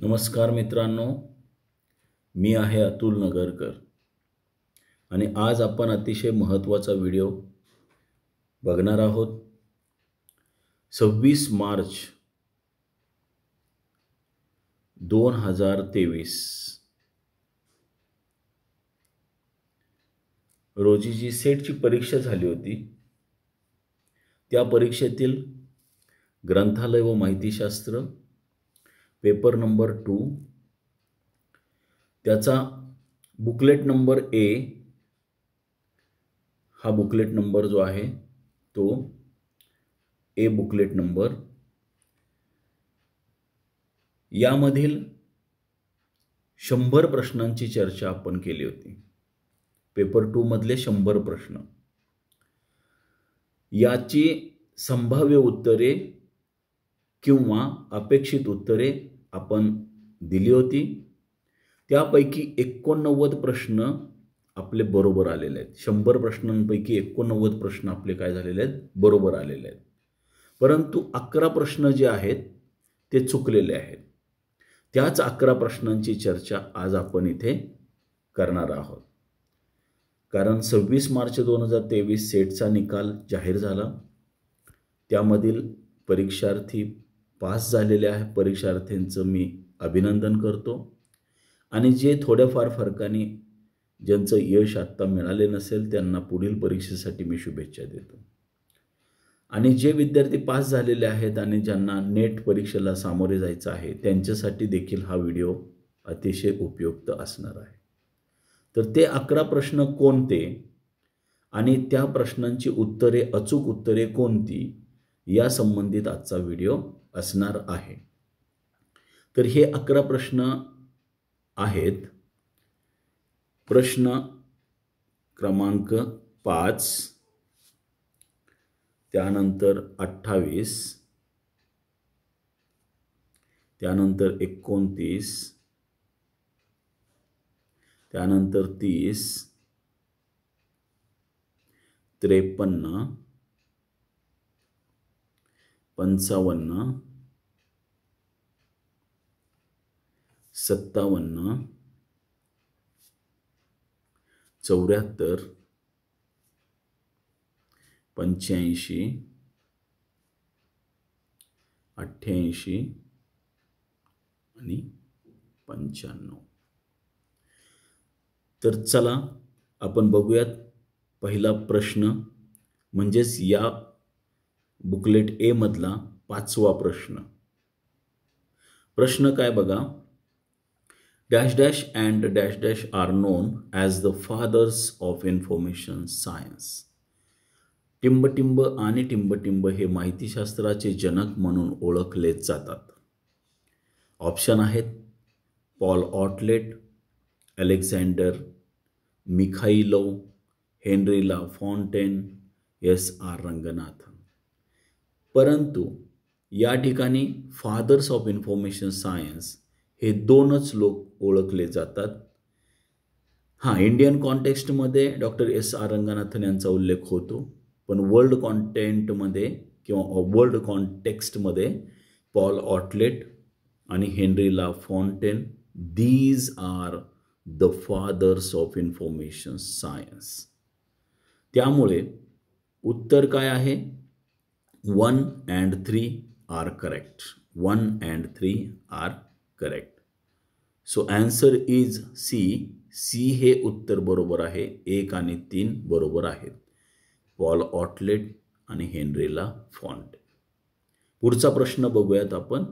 नमस्कार मित्रांनो मी आहे अतुल नगरकर आणि आज आपण अतिशय महत्त्वाचा व्हिडिओ बघणार आहोत सव्वीस मार्च दोन हजार तेवीस रोजी जी सेटची परीक्षा झाली होती त्या परीक्षेतील ग्रंथालय व माहितीशास्त्र पेपर नंबर टू त्याचा बुकलेट नंबर ए हा बुकलेट नंबर जो आहे तो ए बुकलेट नंबर यामधील शंभर प्रश्नांची चर्चा आपण केली होती पेपर टूमधले शंभर प्रश्न याची संभाव्य उत्तरे किंवा अपेक्षित उत्तरे आपण दिली होती त्यापैकी एकोणनव्वद प्रश्न आपले बरोबर आलेले आहेत शंभर प्रश्नांपैकी एकोणनव्वद प्रश्न आपले काय झालेले आहेत बरोबर आलेले आहेत परंतु अकरा प्रश्न जे आहेत ते चुकलेले आहेत त्याच अकरा प्रश्नांची चर्चा आज आपण इथे करणार आहोत कारण सव्वीस मार्च दोन हजार तेवीस सेटचा निकाल जाहीर झाला त्यामधील परीक्षार्थी पास झालेल्या परीक्षार्थींचं मी अभिनंदन करतो आणि जे थोड्याफार फरकाने ज्यांचं यश आत्ता मिळाले नसेल त्यांना पुढील परीक्षेसाठी मी शुभेच्छा देतो आणि जे विद्यार्थी पास झालेले आहेत आणि ज्यांना नेट परीक्षेला सामोरे जायचं आहे त्यांच्यासाठी देखील हा व्हिडिओ अतिशय उपयुक्त असणार आहे तर ते अकरा प्रश्न कोणते आणि त्या प्रश्नांची उत्तरे अचूक उत्तरे कोणती या संबंधित आजचा व्हिडिओ असणार आहे तर हे अकरा प्रश्न आहेत प्रश्न क्रमांक पाच त्यानंतर अठ्ठावीस त्यानंतर एकोणतीस त्यानंतर तीस त्रेपन्न पंचावन्न सत्तावन्न चौऱ्याहत्तर पंच्याऐंशी अठ्ठ्याऐंशी आणि पंच्याण्णव तर चला आपण बघूयात पहिला प्रश्न म्हणजेच या बुकलेट ए मधला पाचवा प्रश्न प्रश्न काय बघा dash dash and dash dash are known as the fathers of information science टिंबटिंब आणि टिंबटिंब हे माहितीशास्त्राचे जनक म्हणून ओळखले जातात ऑप्शन आहेत Paul Otlet Alexander Mikhailov Henri La Fontaine S R Ranganath परंतु या ठिकाणी फादर्स ऑफ इन्फॉर्मेशन सायन्स हे दोनच लोक ओळखले जातात हां इंडियन कॉन्टेक्स्टमध्ये डॉक्टर एस आर रंगनाथन यांचा उल्लेख होतो पण वर्ल्ड कॉन्टेंटमध्ये किंवा वर्ल्ड कॉन्टेक्स्टमध्ये पॉल ऑटलेट आणि La Fontaine these are the fathers of information science त्यामुळे उत्तर काय आहे one and three are correct one and three are correct so answer is C C हे उत्तर बरोबर आहे एक आणि तीन बरोबर आहेत पॉल ऑटलेट आणि हेनरीला फॉन्ट पुढचा प्रश्न बघूयात आपण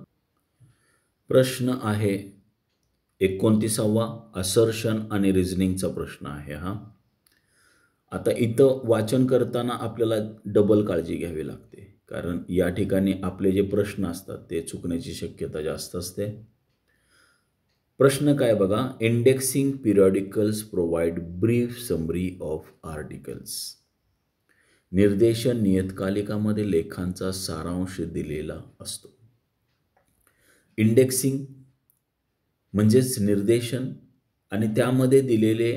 प्रश्न आहे एकोणतीसावा असर्शन आणि रिझनिंगचा प्रश्न आहे हा आता इथं वाचन करताना आपल्याला डबल काळजी घ्यावी लागते कारण या ठिकाणी आपले जे प्रश्न असतात ते चुकण्याची शक्यता जास्त असते प्रश्न काय बघा indexing periodicals provide brief summary of articles निर्देशन नियतकालिकामध्ये लेखांचा सारांश दिलेला असतो इंडेक्सिंग म्हणजेच निर्देशन आणि त्यामध्ये दिलेले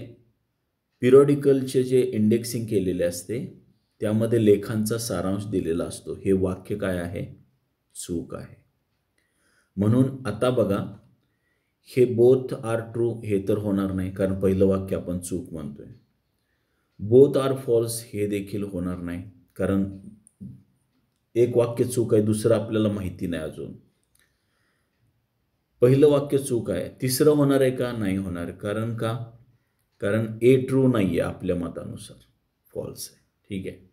पिरियॉडिकलचे जे इंडेक्सिंग केलेले असते त्यामध्ये लेखांचा सारांश दिलेला असतो हे वाक्य काय आहे चूक आहे म्हणून आता बघा हे बोथ आर ट्रू हे तर होणार नाही कारण पहिलं वाक्य आपण चूक म्हणतोय बोथ आर फॉल्स हे देखील होणार नाही कारण एक वाक्य चूक आहे दुसरं आपल्याला माहिती नाही अजून पहिलं वाक्य चूक आहे तिसरं होणार आहे का नाही होणार कारण का कारण ए ट्रू नाही आहे आपल्या मतानुसार फॉल्स आहे ठीक आहे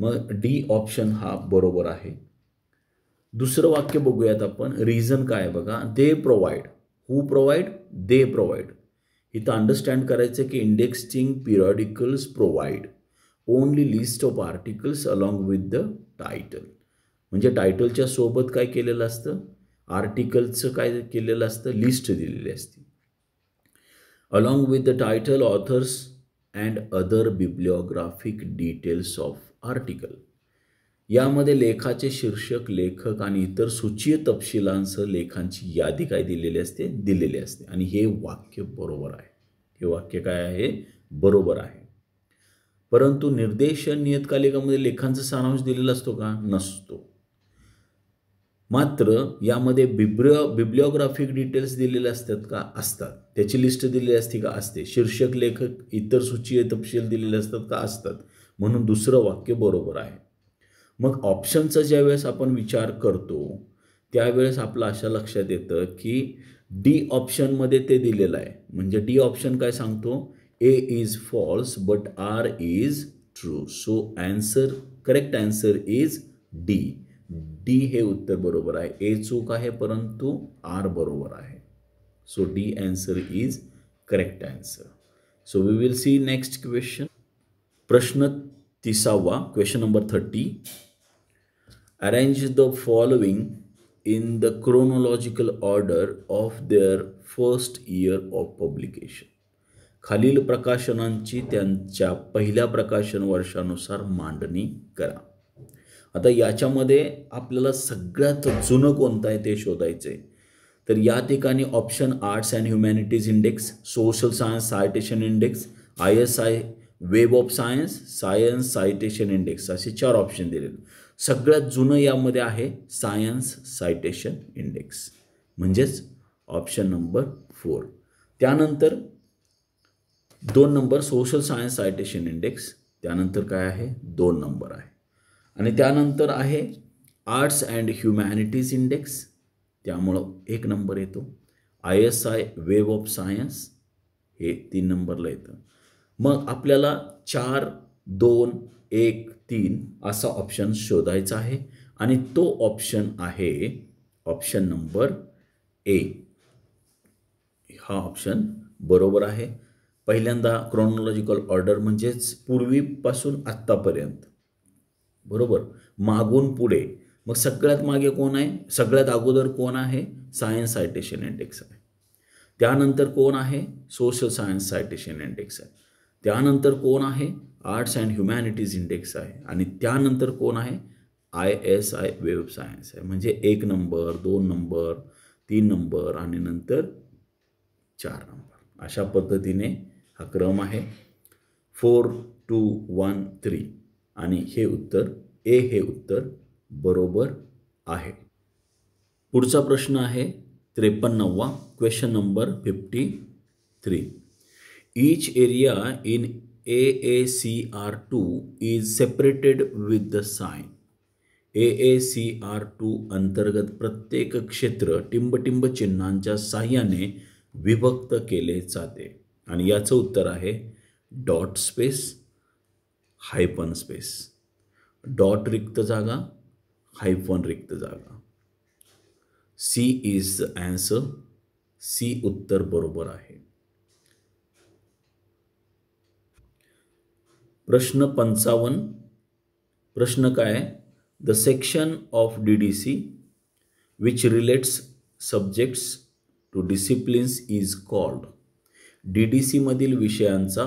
मग डी ऑप्शन हा बरोबर आहे दुसरं वाक्य बघूयात आपण रिझन काय बघा they provide who provide they provide इथं अंडरस्टँड करायचं की indexing periodicals provide only list of articles along with the title म्हणजे टायटलच्या सोबत काय केलेलं असतं आर्टिकलचं काय केलेलं असतं लिस्ट दिलेली असते along with the title authors and other bibliographic details of article यामध्ये लेखाचे शीर्षक लेखक आणि इतर सूचीय तपशिलांसह लेखांची यादी काय दिलेली असते दिलेली असते आणि हे वाक्य बरोबर आहे हे वाक्य काय आहे बरोबर आहे परंतु निर्देश नियतकालिकामध्ये लेखांचा सारांश दिलेला असतो का नसतो मात्र यामध्ये बिब्रिओ बिब्लिओग्राफिक डिटेल्स दिलेले असतात का असतात त्याची लिस्ट दिलेली असते का असते शीर्षक लेखक इतर सूची तपशील दिलेले असतात का असतात म्हणून दुसरं वाक्य बरोबर आहे मग ऑप्शनचा ज्यावेळेस आपण विचार करतो त्यावेळेस आपलं अशा लक्षात येतं की डी ऑप्शनमध्ये ते दिलेलं आहे म्हणजे डी ऑप्शन काय सांगतो A is false but R is true so answer correct answer is D D हे उत्तर बरोबर आहे ए चूक आहे परंतु आर बरोबर आहे so D answer is correct answer so we will see next question प्रश्न तिसावा question number thirty arrange the following in the chronological order of their first year of publication खालील प्रकाशनांची त्यांच्या पहिल्या प्रकाशन वर्षानुसार मांडणी करा आता याच्यामध्ये आपल्याला सगळ्यात जुनं कोणतं आहे ते शोधायचं आहे तर या ठिकाणी option arts and humanities index social science citation index I S I web of science science citation index असे चार ऑप्शन दिलेले सगळ्यात जुनं यामध्ये आहे सायन्स सायटेशन इंडेक्स म्हणजेच ऑप्शन नंबर फोर त्यानंतर दोन number social science citation index त्यानंतर काय आहे दोन नंबर आहे आणि त्यानंतर आहे आर्ट्स अँड ह्युमॅनिटीज इंडेक्स त्यामुळं एक नंबर येतो I S I web of science हे तीन नंबरला येतं मग आपल्याला चार दोन एक तीन असा ऑप्शन शोधायचा आहे आणि तो ऑप्शन आहे ऑप्शन नंबर ए हा ऑप्शन बरोबर आहे पहिल्यांदा क्रोनॉलॉजिकल ऑर्डर म्हणजेच पूर्वीपासून आत्तापर्यंत बरोबर मागून पुढे मग सगळ्यात मागे कोण आहे सगळ्यात अगोदर कोण आहे सायन्स सायटेशन इंडेक्स आहे त्यानंतर कोण आहे सोशल सायन्स सायटेशन इंडेक्स आहे त्यानंतर कोण आहे आर्ट्स अँड ह्युमॅनिटीज इंडेक्स आहे आणि त्यानंतर कोण आहे I S I web science आहे म्हणजे एक नंबर दोन नंबर तीन नंबर आणि नंतर चार नंबर अशा पद्धतीने हा क्रम आहे फोर टू वन थ्री आणि हे उत्तर ए हे उत्तर बरोबर आहे पुढचा प्रश्न आहे त्रेपन्नवा question number fifty three Each area in AACR2 is separated with the sign. AACR2 अंतर्गत प्रत्येक क्षेत्र टिंबटिंब चिन्हांच्या साह्याने विभक्त केले जाते आणि याचं उत्तर आहे dot space hyphen space dot रिक्त जागा हायपन रिक्त जागा C is the answer C उत्तर बरोबर आहे प्रश्न पंचावन्न प्रश्न काय the section of D D C which relates subjects to disciplines is called D D सीमधील विषयांचा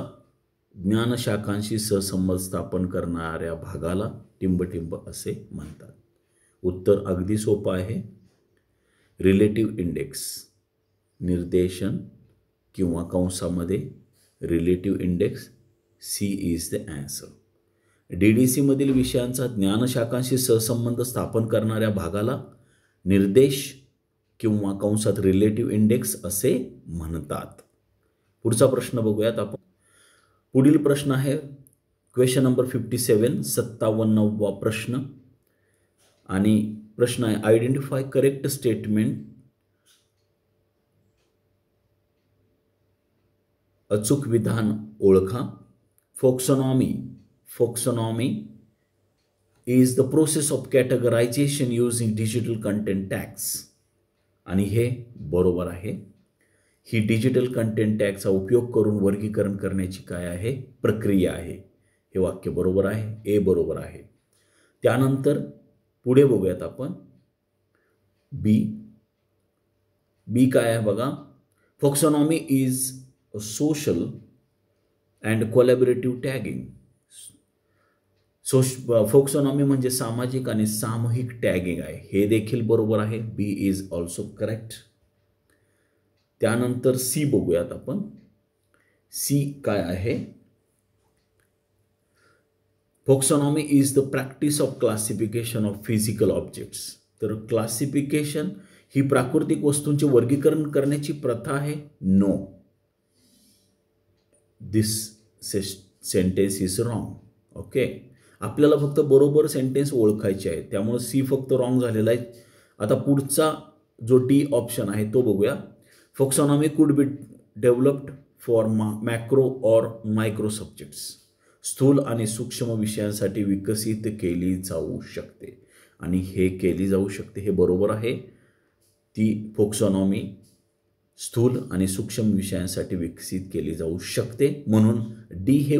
ज्ञानशाखांशी सहसंबंध स्थापन करणाऱ्या भागाला टिंबटिंब असे म्हणतात उत्तर अगदी सोपं आहे रिलेटिव्ह इंडेक्स निर्देशन किंवा कंसामध्ये relative index C is the answer D D सीमधील विषयांचा ज्ञानशाखांशी सहसंबंध स्थापन करणाऱ्या भागाला निर्देश किंवा कंसात रिलेटिव्ह इंडेक्स असे म्हणतात पुढचा प्रश्न बघूयात आपण पुढील प्रश्न आहे क्वेश्चन नंबर फिफ्टी सेवन सत्तावन्नवा प्रश्न आणि प्रश्न आहे आयडेंटिफाय करेक्ट स्टेटमेंट अचूक विधान ओळखा Foxonomy. Foxonomy is the process of categorization using digital content tags. आणि हे बरोबर आहे ही डिजिटल कंटेंट टॅगचा उपयोग करून वर्गीकरण करण्याची काय आहे प्रक्रिया आहे हे वाक्य बरोबर आहे ए बरोबर आहे त्यानंतर पुढे बघूयात आपण बी बी काय आहे बघा folksonomy is a social and collaborative tagging सोश फोक्सोनॉमी म्हणजे सामाजिक आणि सामूहिक टॅगिंग आहे हे देखील बरोबर आहे बी इज ऑल्सो करेक्ट त्यानंतर सी बघूयात आपण सी काय आहे folksonomy is the practice of classification of physical objects तर क्लासिफिकेशन ही प्राकृतिक वस्तूंचे वर्गीकरण करण्याची प्रथा आहे नो दिस से सेंटेन्स इज रॉंग ओके आपल्याला फक्त बरोबर सेंटेन्स ओळखायचे आहे त्यामुळं सी फक्त रॉंग झालेला आहे आता पुढचा जो डी ऑप्शन आहे तो बघूया folksonomy could be developed for मा मॅक्रो ऑर मायक्रो सब्जेक्ट्स स्थूल आणि सूक्ष्म विषयांसाठी विकसित केली जाऊ शकते आणि हे केली जाऊ शकते हे बरोबर आहे ती फोक्सॉनॉमी स्थूल आणि सूक्ष्म विषयांसाठी विकसित केली जाऊ शकते म्हणून डी हे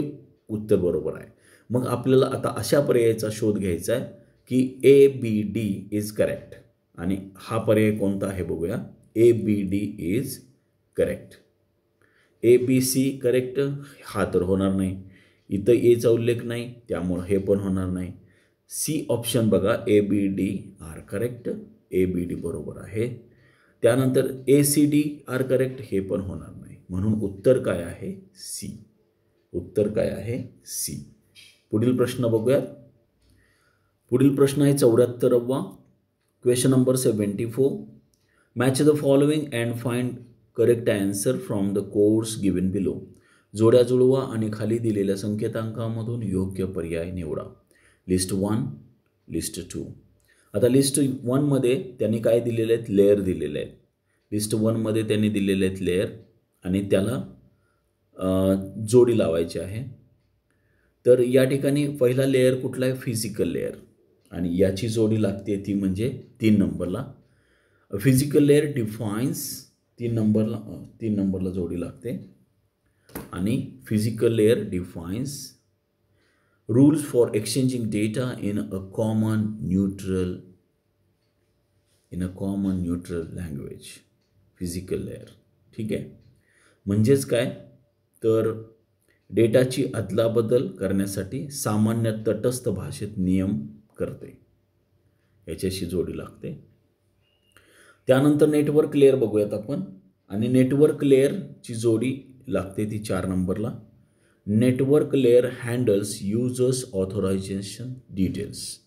उत्तर बरोबर आहे मग आपल्याला आता अशा पर्यायाचा शोध घ्यायचा आहे की A B D is correct आणि हा पर्याय कोणता आहे बघूया A B D is correct A B C correct हा तर होणार नाही इथं एचा उल्लेख नाही त्यामुळं हे पण होणार नाही सी ऑप्शन बघा A B D are correct A B D बरोबर आहे त्यानंतर A C D are correct हे पण होणार नाही म्हणून उत्तर काय आहे सी उत्तर काय आहे सी पुढील प्रश्न बघूयात पुढील प्रश्न आहे चौऱ्याहत्तरवा question number seventy four match the following and find correct answer from the course given below जोड्या जुळवा आणि खाली दिलेल्या संकेतांकामधून योग्य पर्याय निवडा लिस्ट वन लिस्ट टू आता लिस्ट वनमध्ये त्यांनी काय दिलेले आहेत लेअर दिलेले आहेत लिस्ट वनमध्ये त्यांनी दिलेले आहेत लेअर आणि त्याला जोडी लावायची आहे तर या ठिकाणी पहिला लेअर कुठला आहे फिजिकल लेअर आणि याची जोडी लागते ती म्हणजे तीन नंबरला फिजिकल लेअर डिफाईन्स तीन नंबरला तीन नंबरला जोडी लागते आणि physical layer defines rules for exchanging data in a common neutral in a common neutral language physical layer ठीक आहे म्हणजेच काय तर डेटाची अदलाबदल करण्यासाठी सामान्य तटस्थ भाषेत नियम करते याच्याशी जोडी लागते त्यानंतर नेटवर्क लेअर बघूयात आपण आणि नेटवर्क लेअरची जोडी लागते ती चार नंबरला Network layer handles users authorization details.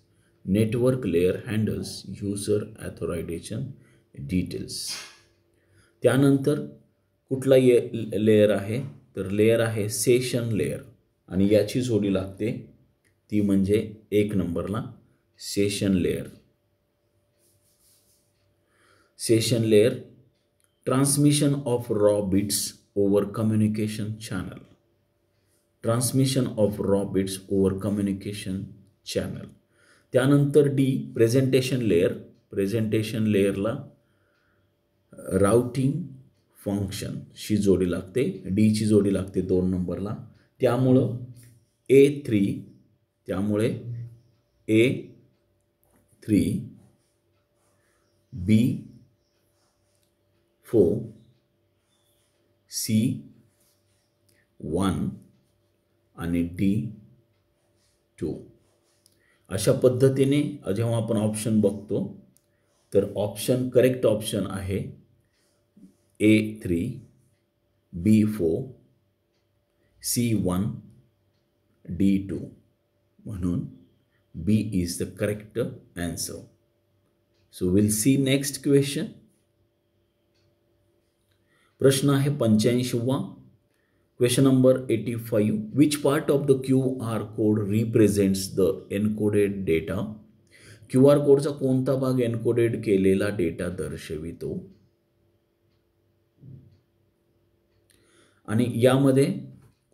Network layer handles user authorization details. त्यानंतर कुठला ये layer आहे तर लेअर आहे सेशन लेअर आणि याची जोडी लागते ती म्हणजे एक नंबरला session layer session layer transmission of raw bits over communication channel transmission of raw bits over communication channel त्यानंतर डी प्रेझेंटेशन लेअर प्रेझेंटेशन लेअरला राउटिंग फंक्शनशी जोडी लागते डीची जोडी लागते दोन नंबरला त्यामुळं ए थ्री त्यामुळे A three B four C one आणि डी टू अशा पद्धतीने जेव्हा आपण ऑप्शन बघतो तर ऑप्शन करेक्ट ऑप्शन आहे A three B four C one D two म्हणून B is the correct answer so will see next question प्रश्न आहे पंच्याऐंशीवा number eighty five which part of the Q R code represents the encoded data Q R कोडचा कोणता भाग encoded केलेला data दर्शवितो आणि यामध्ये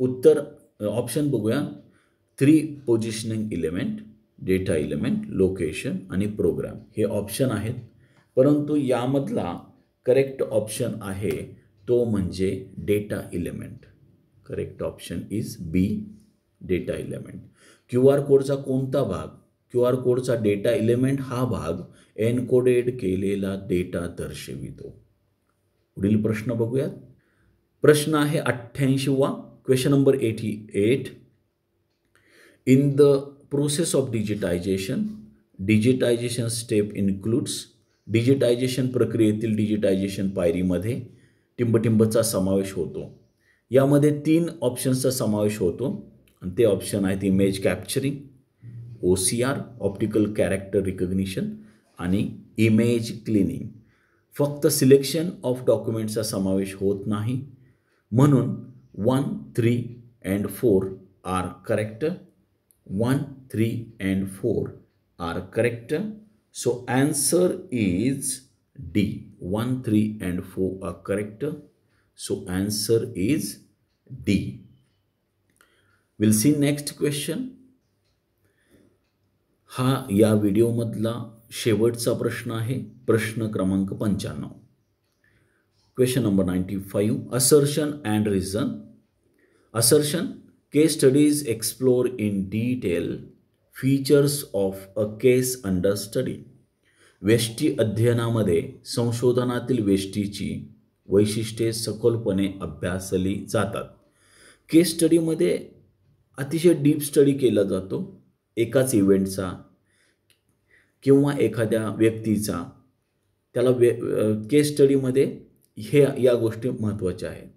उत्तर ऑप्शन बघूया three positioning element data element location आणि प्रोग्राम हे ऑप्शन आहेत परंतु यामधला करेक्ट ऑप्शन आहे तो म्हणजे data element correct option is B data element Q R कोडचा कोणता भाग क्यू आर कोडचा डेटा इलेमेंट हा भाग एनकोडेड केलेला डेटा दर्शवितो पुढील प्रश्न बघूयात प्रश्न आहे वा question number eighty eight in the process of digitization digitization step includes digitization प्रक्रियेतील डिजिटायझेशन पायरीमध्ये टिंबटिंबचा समावेश होतो यामध्ये तीन ऑप्शन्सचा समावेश होतो आणि ते ऑप्शन आहेत image capturing O C R optical character recognition आणि इमेज क्लिनिंग फक्त सिलेक्शन ऑफ डॉक्युमेंटचा समावेश होत नाही म्हणून one three and four are correct one three and four are correct so answer is D one three and four are correct So answer is D. Will see next question हा या व्हिडिओमधला शेवटचा प्रश्न आहे प्रश्न क्रमांक पंच्याण्णव question number ninety five assertion and reason assertion case studies explore in detail features of a case under study वेष्टी अध्ययनामध्ये संशोधनातील वेष्टीची वैशिष्ट्ये सखोलपणे अभ्यासली जातात केस स्टडीमध्ये अतिशय डीप स्टडी केला जातो एकाच इव्हेंटचा किंवा एखाद्या व्यक्तीचा त्याला वे केस स्टडीमध्ये हे या गोष्टी महत्त्वाच्या आहेत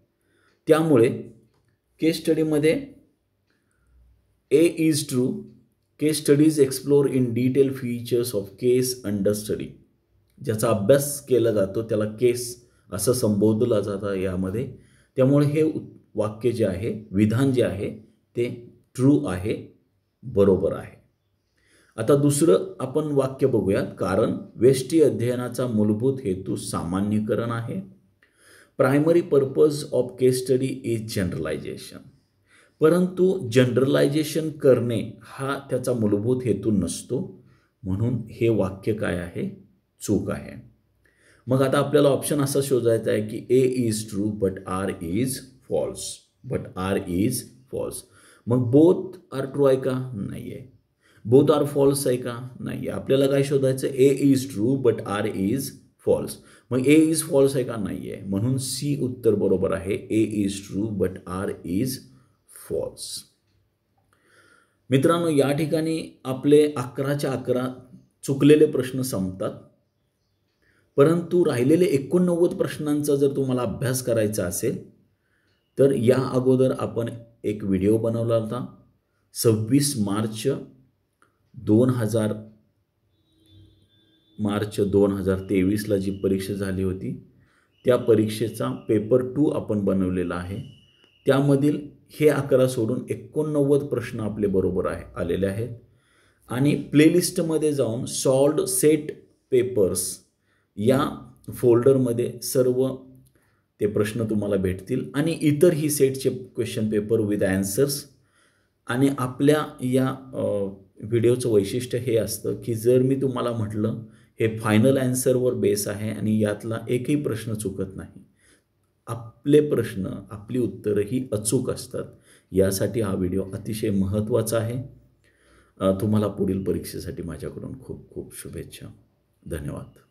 त्यामुळे केस स्टडीमध्ये A is true case studies explore in detail features of case under study ज्याचा अभ्यास केला जातो त्याला केस असं संबोधलं जातं यामध्ये त्यामुळे हे वाक्य जे आहे विधान जे आहे ते ट्रू आहे बरोबर आहे आता दुसरं आपण वाक्य बघूयात कारण वेष्टी अध्ययनाचा मूलभूत हेतू सामान्यकरण आहे primary purpose of case study is generalization परंतु जनरलायझेशन करणे हा त्याचा मूलभूत हेतू नसतो म्हणून हे वाक्य काय आहे चूक आहे मग आता आपल्याला ऑप्शन असा शोधायचा आहे की A is true but R is false but R is false मग बोथ आर ट्रू आहे का नाही आहे बोथ आर फॉल्स आहे का नाही आहे आपल्याला काय शोधायचं A is true but R is false मग ए इज फॉल्स आहे का नाही आहे म्हणून सी उत्तर बरोबर आहे A is true but R is false मित्रांनो या ठिकाणी आपले अकराच्या अकरा चुकलेले प्रश्न संपतात परंतु राहिलेले एकोणनव्वद प्रश्नांचा जर तुम्हाला अभ्यास करायचा असेल तर या अगोदर आपण एक व्हिडिओ बनवला होता सव्वीस मार्च दोन हजार मार्च दोन हजार तेवीसला जी परीक्षा झाली होती त्या परीक्षेचा पेपर टू आपण बनवलेला आहे त्यामधील हे अकरा सोडून एकोणनव्वद प्रश्न आपले बरोबर आहे आलेले आहेत आणि प्लेलिस्टमध्ये जाऊन सॉल्ड सेट पेपर्स या फोल्डरमध्ये सर्व ते प्रश्न तुम्हाला भेटतील आणि इतर ही सेटचे क्वेश्चन पेपर विथ ॲन्सर्स आणि आपल्या या व्हिडिओचं वैशिष्ट्य हे असतं की जर मी तुम्हाला म्हटलं हे फायनल ॲन्सरवर बेस आहे आणि यातला एकही प्रश्न चुकत नाही आपले प्रश्न आपली उत्तरं ही अचूक असतात यासाठी हा व्हिडिओ अतिशय महत्त्वाचा आहे तुम्हाला पुढील परीक्षेसाठी माझ्याकडून खूप खूप शुभेच्छा धन्यवाद